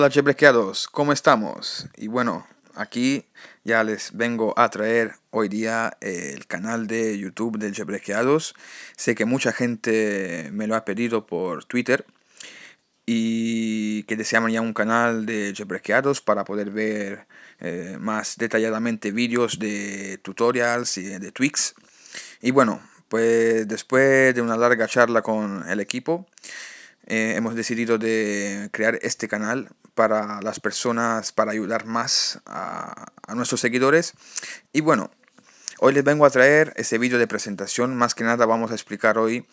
Hola chebrequeados, ¿cómo estamos? Y bueno, aquí ya les vengo a traer hoy día el canal de YouTube de chebrequeados. Sé que mucha gente me lo ha pedido por Twitter y que deseaban ya un canal de chebrequeados para poder ver eh, más detalladamente vídeos de tutorials y de tweaks. Y bueno, pues después de una larga charla con el equipo, eh, hemos decidido de crear este canal para las personas, para ayudar más a, nuestros seguidores. Y bueno, hoy les vengo a traer ese vídeo de presentación. Más que nada vamos a explicar hoy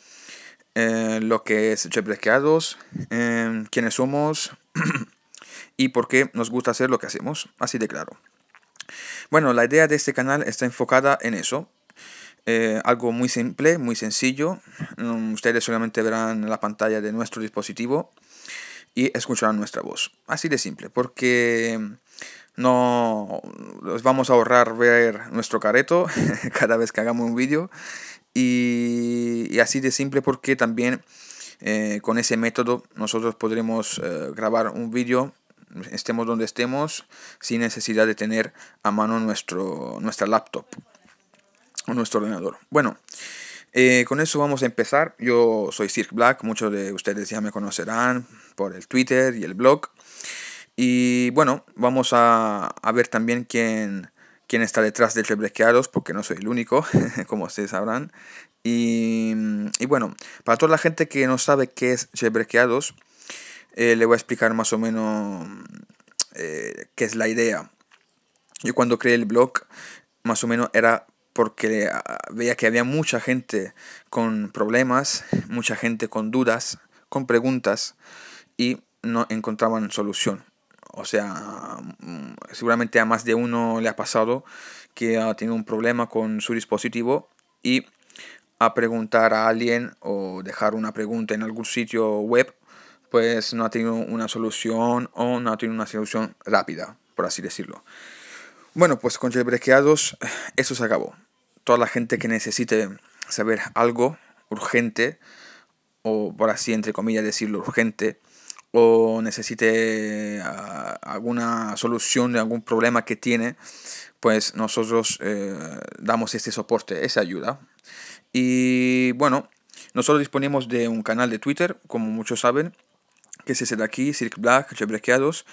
eh, lo que es Chebrequeados, eh, em, quiénes somos y por qué nos gusta hacer lo que hacemos. Así de claro. Bueno, la idea de este canal está enfocada en eso, eh, algo muy simple, muy sencillo. Mm, ustedes solamente verán la pantalla de nuestro dispositivo y escucharán nuestra voz. Así de simple, porque mm, no vamos a ahorrar ver nuestro careto cada vez que hagamos un vídeo. Y, así de simple porque también eh, con ese método nosotros podremos eh, grabar un vídeo estemos donde estemos sin necesidad de tener a mano nuestro, nuestra laptop nuestro ordenador. Bueno, eh, con eso vamos a empezar. Yo soy Cirque Black, muchos de ustedes ya me conocerán por el Twitter y el blog. Y bueno, vamos a, ver también quién, quién está detrás de Chebrequeados, porque no soy el único, como ustedes sabrán. Y, bueno, para toda la gente que no sabe qué es Chebrequeados, eh, le voy a explicar más o menos eh, qué es la idea. Yo cuando creé el blog, más o menos era porque ah, veía que había mucha gente con problemas, mucha gente con dudas, con preguntas y no encontraban solución. O sea, mm, seguramente a más de uno le ha pasado que ha tenido un problema con su dispositivo y a preguntar a alguien o dejar una pregunta en algún sitio web, pues no ha tenido una solución o no ha tenido una solución rápida, por así decirlo. Bueno, pues con jailbreakeados eso se acabó toda la gente que necesite saber algo urgente, o por así entre comillas decirlo urgente, o necesite ah, alguna solución de algún problema que tiene, pues nosotros eh, damos este soporte, esa ayuda. Y bueno, nosotros disponemos de un canal de Twitter, como muchos saben, que es ese de aquí, Cirque Black, Chebrequeados.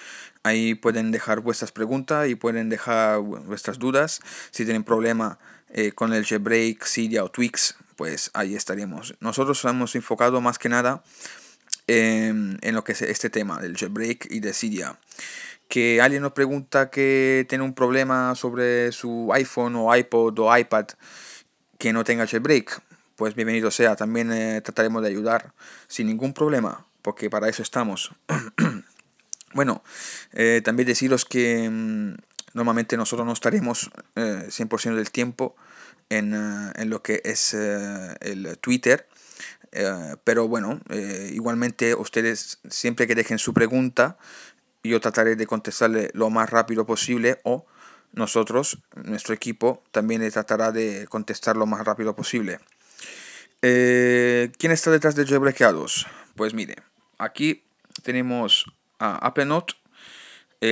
Ahí pueden dejar vuestras preguntas y pueden dejar vuestras dudas. Si tienen problema eh, con el Jailbreak, Cydia o Twix, pues ahí estaremos. Nosotros hemos enfocado más que nada en, lo que es este tema del Jailbreak y de Cydia. Que alguien nos pregunta que tiene un problema sobre su iPhone o iPod o iPad que no tenga Jailbreak. Pues bienvenido sea, también eh, trataremos de ayudar sin ningún problema, porque para eso estamos. bueno, eh, también deciros que mm, Normalmente nosotros no estaremos 100% eh, del tiempo eh, en, lo que es eh, el Twitter. pero bueno, igualmente ustedes siempre que dejen su pregunta, yo trataré de contestarle lo más rápido posible o nosotros, nuestro equipo, también tratará de contestar lo más rápido posible. ¿Quién está detrás de Jailbreakados? Pues mire, aquí tenemos a AppleNote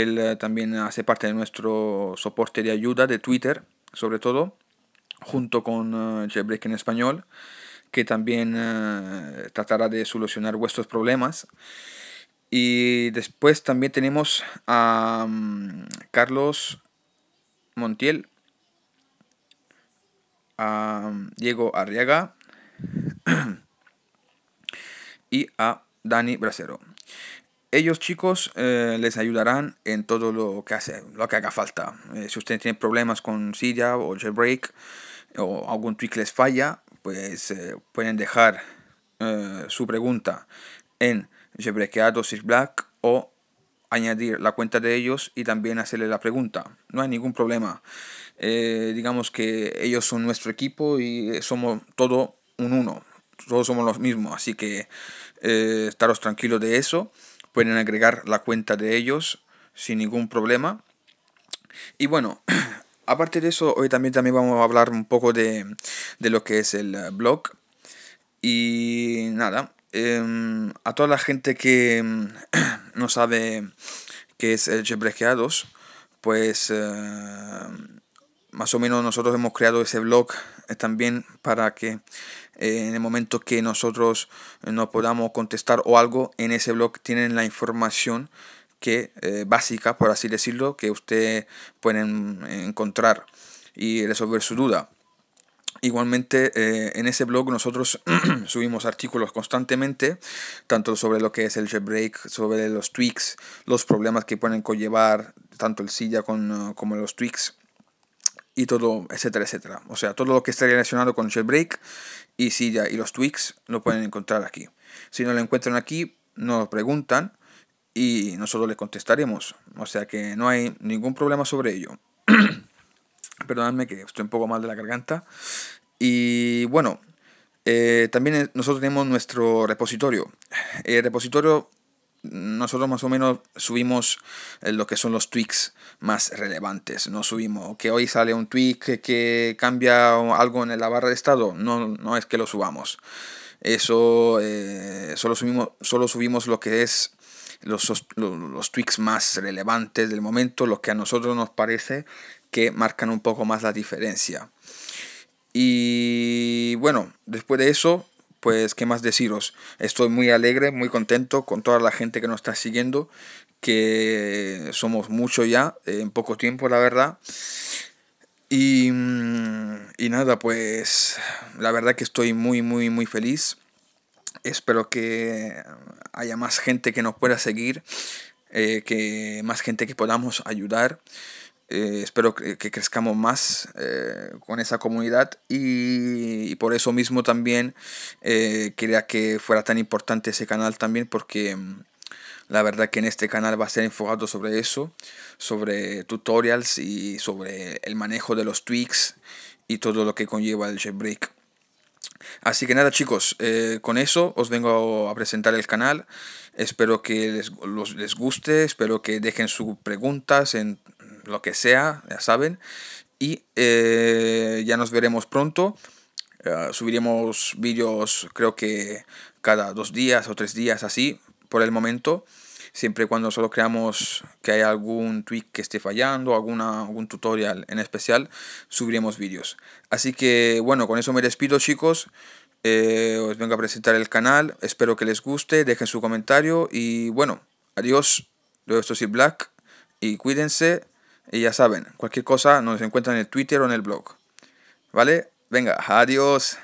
él eh, también hace parte de nuestro soporte de ayuda de Twitter, sobre todo, junto con eh, Jailbreak en español, que también eh, tratará de solucionar vuestros problemas. Y después también tenemos a mm, Carlos Montiel, a mm, Diego Arriaga y a Dani Bracero ellos chicos eh, les ayudarán en todo lo que hace, lo que haga falta. Eh, si usted tienen problemas con silla o Jailbreak o algún tweak les falla, pues eh, pueden dejar su pregunta en Jailbreakado Black o añadir la cuenta de ellos y también hacerle la pregunta. No hay ningún problema. digamos que ellos son nuestro equipo y somos todo un uno. Todos somos los mismos, así que estaros tranquilos de eso pueden agregar la cuenta de ellos sin ningún problema. Y bueno, aparte de eso, hoy también, también vamos a hablar un poco de, lo que es el eh, blog. Y nada, em, a toda la gente que em, no sabe qué es el Chebrejeados, pues... Eh, más o menos nosotros hemos creado ese blog eh, también para que eh, en el momento que nosotros eh, no podamos contestar o algo, en ese blog tienen la información que básica, por así decirlo, que usted pueden encontrar y resolver su duda. Igualmente, en ese blog nosotros subimos artículos constantemente, tanto sobre lo que es el jailbreak, sobre los tweaks, los problemas que pueden conllevar tanto el silla con, como los tweaks y todo, etcétera, etcétera. O sea, todo lo que está relacionado con Jailbreak y Silla y los tweaks lo pueden encontrar aquí. Si no lo encuentran aquí, nos preguntan y nosotros les contestaremos. O sea que no hay ningún problema sobre ello. Perdonadme que estoy un poco mal de la garganta. Y bueno, eh, también nosotros tenemos nuestro repositorio. El repositorio nosotros más o menos subimos eh, lo que son los tweaks más relevantes. No subimos que hoy sale un tweak que cambia algo en la barra de estado. No, no es que lo subamos. Eso eh, solo, subimos, subimos lo que es los, los, tweaks más relevantes del momento, Lo que a nosotros nos parece que marcan un poco más la diferencia. Y bueno, después de eso, pues qué más deciros. Estoy muy alegre, muy contento con toda la gente que nos está siguiendo, que somos mucho ya, en poco tiempo la verdad. Y, mm, nada, pues la verdad que estoy muy, muy, muy feliz. Espero que haya más gente que nos pueda seguir, eh, que más gente que podamos ayudar. Eh, espero que, crezcamos más eh, con esa comunidad y, por eso mismo también eh, quería que fuera tan importante ese canal también porque mm, la verdad que en este canal va a ser enfocado sobre eso, sobre tutorials y sobre el manejo de los tweaks y todo lo que conlleva el jailbreak. Así que nada chicos, con eso os vengo a presentar el canal. Espero que les, les guste, espero que dejen sus preguntas en, lo que sea, ya saben. Y eh, ya nos veremos pronto. Eh, subiremos vídeos creo que cada dos días o tres días así por el momento siempre cuando solo creamos que hay algún Tweet que esté fallando alguna, algún tutorial en especial subiremos vídeos así que bueno con eso me despido chicos eh, os vengo a presentar el canal espero que les guste dejen su comentario y bueno adiós de esto Black y cuídense y ya saben, cualquier cosa nos encuentra en el Twitter o en el blog. ¿Vale? Venga, adiós.